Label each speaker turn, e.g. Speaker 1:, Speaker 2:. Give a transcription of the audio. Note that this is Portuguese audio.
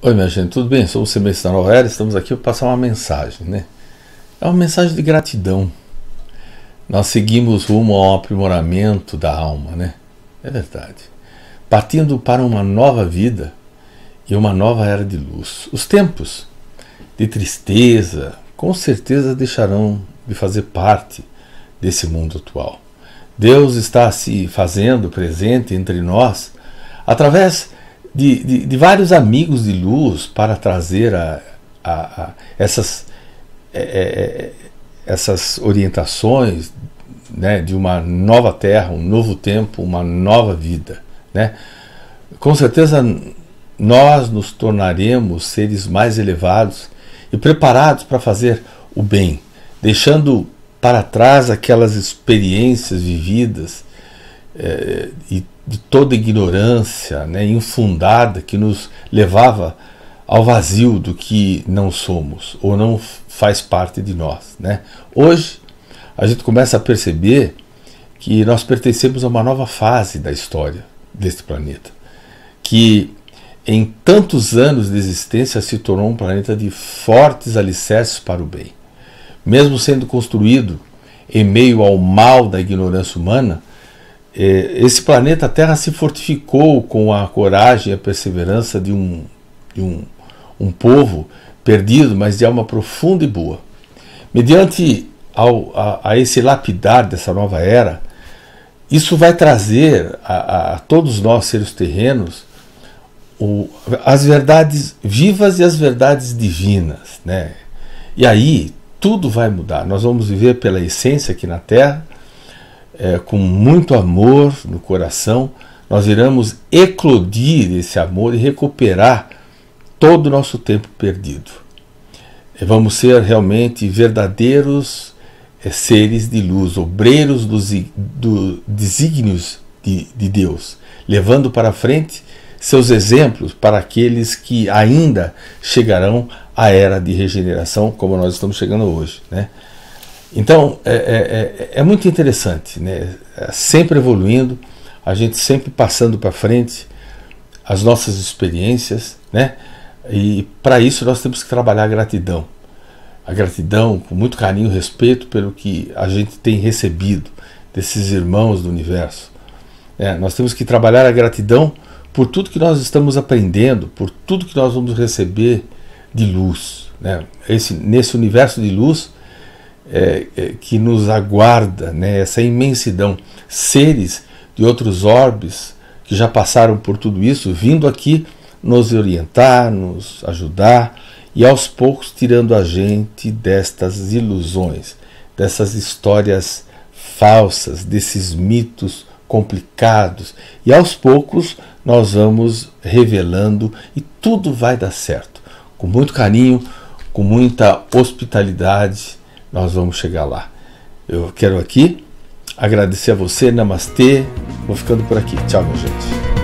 Speaker 1: Oi, minha gente, tudo bem? Sou o Semestre da Novela estamos aqui para passar uma mensagem, né? É uma mensagem de gratidão. Nós seguimos rumo ao aprimoramento da alma, né? É verdade. Partindo para uma nova vida e uma nova era de luz. Os tempos de tristeza, com certeza, deixarão de fazer parte desse mundo atual. Deus está se fazendo presente entre nós através de, de, de vários amigos de luz para trazer a, a, a essas, é, é, é, essas orientações né, de uma nova terra, um novo tempo, uma nova vida. Né? Com certeza nós nos tornaremos seres mais elevados e preparados para fazer o bem, deixando para trás aquelas experiências vividas é, e de toda ignorância né, infundada que nos levava ao vazio do que não somos ou não faz parte de nós. Né? Hoje, a gente começa a perceber que nós pertencemos a uma nova fase da história deste planeta, que em tantos anos de existência se tornou um planeta de fortes alicerces para o bem. Mesmo sendo construído em meio ao mal da ignorância humana, é, esse planeta Terra se fortificou com a coragem e a perseverança de um, de um, um povo perdido, mas de alma profunda e boa. Mediante ao, a, a, esse lapidar dessa nova era, isso vai trazer a, a todos nós, seres terrenos, o, as verdades vivas e as verdades divinas. Né? E aí tudo vai mudar. Nós vamos viver pela essência aqui na Terra é, com muito amor no coração, nós iremos eclodir esse amor e recuperar todo o nosso tempo perdido. É, vamos ser realmente verdadeiros é, seres de luz, obreiros dos do, desígnios de, de Deus, levando para frente seus exemplos para aqueles que ainda chegarão à era de regeneração, como nós estamos chegando hoje. Né? Então, é, é, é, é muito interessante, né? É sempre evoluindo, a gente sempre passando para frente as nossas experiências, né? E para isso nós temos que trabalhar a gratidão. A gratidão, com muito carinho e respeito pelo que a gente tem recebido desses irmãos do universo. É, nós temos que trabalhar a gratidão por tudo que nós estamos aprendendo, por tudo que nós vamos receber de luz. Né? Esse, nesse universo de luz, é, é, que nos aguarda, né? essa imensidão, seres de outros orbes que já passaram por tudo isso, vindo aqui nos orientar, nos ajudar e aos poucos tirando a gente destas ilusões, dessas histórias falsas, desses mitos complicados. E aos poucos nós vamos revelando e tudo vai dar certo. Com muito carinho, com muita hospitalidade nós vamos chegar lá. Eu quero aqui agradecer a você, namastê. Vou ficando por aqui. Tchau, minha gente.